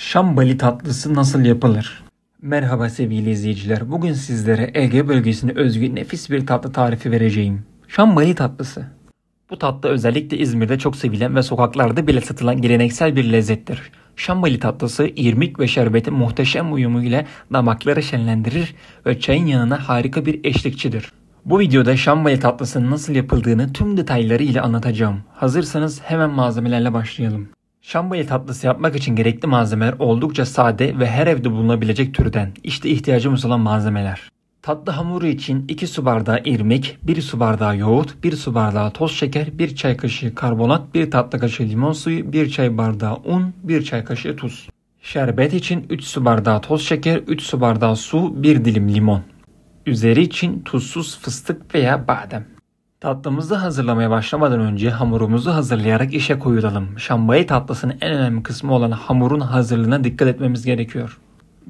Şambali tatlısı nasıl yapılır? Merhaba sevgili izleyiciler. Bugün sizlere Ege bölgesine özgü nefis bir tatlı tarifi vereceğim. Şambali tatlısı. Bu tatlı özellikle İzmir'de çok sevilen ve sokaklarda bile satılan geleneksel bir lezzettir. Şambali tatlısı irmik ve şerbetin muhteşem uyumu ile damakları şenlendirir ve çayın yanına harika bir eşlikçidir. Bu videoda şambali tatlısının nasıl yapıldığını tüm detaylarıyla anlatacağım. Hazırsanız hemen malzemelerle başlayalım. Şambali tatlısı yapmak için gerekli malzemeler oldukça sade ve her evde bulunabilecek türden. İşte ihtiyacımız olan malzemeler. Tatlı hamuru için 2 su bardağı irmik, 1 su bardağı yoğurt, 1 su bardağı toz şeker, 1 çay kaşığı karbonat, 1 tatlı kaşığı limon suyu, 1 çay bardağı un, 1 çay kaşığı tuz. Şerbet için 3 su bardağı toz şeker, 3 su bardağı su, 1 dilim limon. Üzeri için tuzsuz fıstık veya badem. Tatlımızı hazırlamaya başlamadan önce hamurumuzu hazırlayarak işe koyulalım. Şambayı tatlısının en önemli kısmı olan hamurun hazırlığına dikkat etmemiz gerekiyor.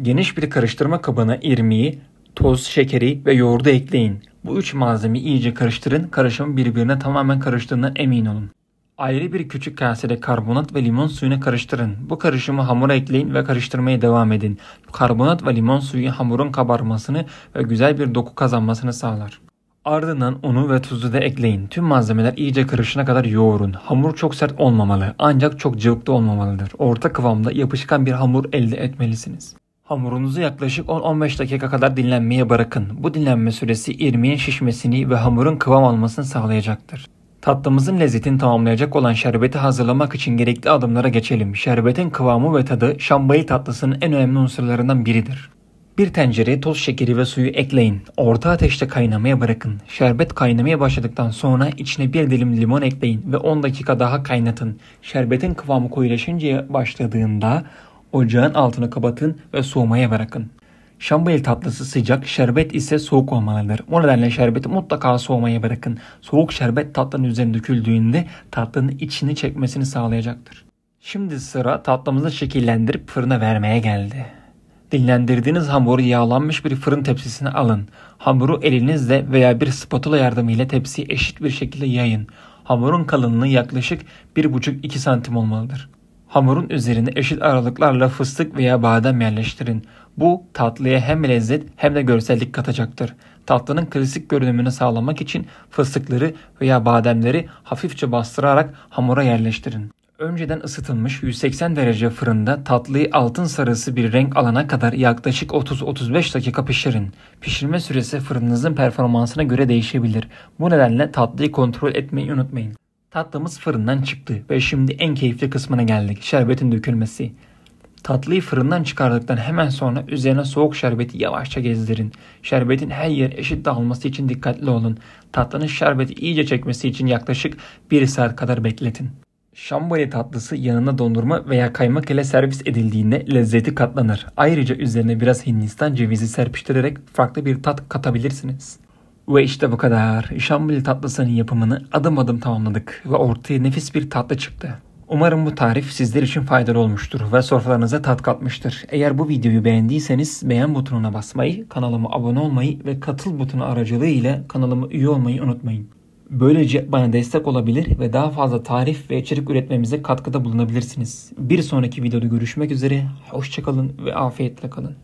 Geniş bir karıştırma kabına irmiği, toz, şekeri ve yoğurdu ekleyin. Bu üç malzemeyi iyice karıştırın. Karışımı birbirine tamamen karıştığından emin olun. Ayrı bir küçük kasede karbonat ve limon suyunu karıştırın. Bu karışımı hamura ekleyin ve karıştırmaya devam edin. Karbonat ve limon suyu hamurun kabarmasını ve güzel bir doku kazanmasını sağlar. Ardından unu ve tuzu da ekleyin. Tüm malzemeler iyice karışana kadar yoğurun. Hamur çok sert olmamalı ancak çok cıvık da olmamalıdır. Orta kıvamda yapışkan bir hamur elde etmelisiniz. Hamurunuzu yaklaşık 10-15 dakika kadar dinlenmeye bırakın. Bu dinlenme süresi irmiğin şişmesini ve hamurun kıvam almasını sağlayacaktır. Tatlımızın lezzetini tamamlayacak olan şerbeti hazırlamak için gerekli adımlara geçelim. Şerbetin kıvamı ve tadı şambayı tatlısının en önemli unsurlarından biridir. Bir tencereye toz şekeri ve suyu ekleyin. Orta ateşte kaynamaya bırakın. Şerbet kaynamaya başladıktan sonra içine bir dilim limon ekleyin ve 10 dakika daha kaynatın. Şerbetin kıvamı koyulaşıncaya başladığında ocağın altını kapatın ve soğumaya bırakın. Şambali tatlısı sıcak, şerbet ise soğuk olmalıdır. O nedenle şerbeti mutlaka soğumaya bırakın. Soğuk şerbet tatlının üzerine döküldüğünde tatlının içini çekmesini sağlayacaktır. Şimdi sıra tatlımızı şekillendirip fırına vermeye geldi. Dinlendirdiğiniz hamuru yağlanmış bir fırın tepsisine alın. Hamuru elinizle veya bir spatula yardımıyla tepsiyi eşit bir şekilde yayın. Hamurun kalınlığı yaklaşık 1,5-2 santim olmalıdır. Hamurun üzerine eşit aralıklarla fıstık veya badem yerleştirin. Bu tatlıya hem lezzet hem de görsellik katacaktır. Tatlının klasik görünümünü sağlamak için fıstıkları veya bademleri hafifçe bastırarak hamura yerleştirin. Önceden ısıtılmış 180 derece fırında tatlıyı altın sarısı bir renk alana kadar yaklaşık 30-35 dakika pişirin. Pişirme süresi fırınınızın performansına göre değişebilir. Bu nedenle tatlıyı kontrol etmeyi unutmayın. Tatlımız fırından çıktı ve şimdi en keyifli kısmına geldik. Şerbetin dökülmesi. Tatlıyı fırından çıkardıktan hemen sonra üzerine soğuk şerbeti yavaşça gezdirin. Şerbetin her yer eşit dağılması için dikkatli olun. Tatlının şerbeti iyice çekmesi için yaklaşık 1 saat kadar bekletin. Şambali tatlısı yanına dondurma veya kaymak ile servis edildiğinde lezzeti katlanır. Ayrıca üzerine biraz Hindistan cevizi serpiştirerek farklı bir tat katabilirsiniz. Ve işte bu kadar. Şambali tatlısının yapımını adım adım tamamladık ve ortaya nefis bir tatlı çıktı. Umarım bu tarif sizler için faydalı olmuştur ve sofralarınıza tat katmıştır. Eğer bu videoyu beğendiyseniz beğen butonuna basmayı, kanalıma abone olmayı ve katıl butonu aracılığı ile kanalıma üye olmayı unutmayın. Böylece bana destek olabilir ve daha fazla tarif ve içerik üretmemize katkıda bulunabilirsiniz. Bir sonraki videoda görüşmek üzere, hoşçakalın ve afiyetle kalın.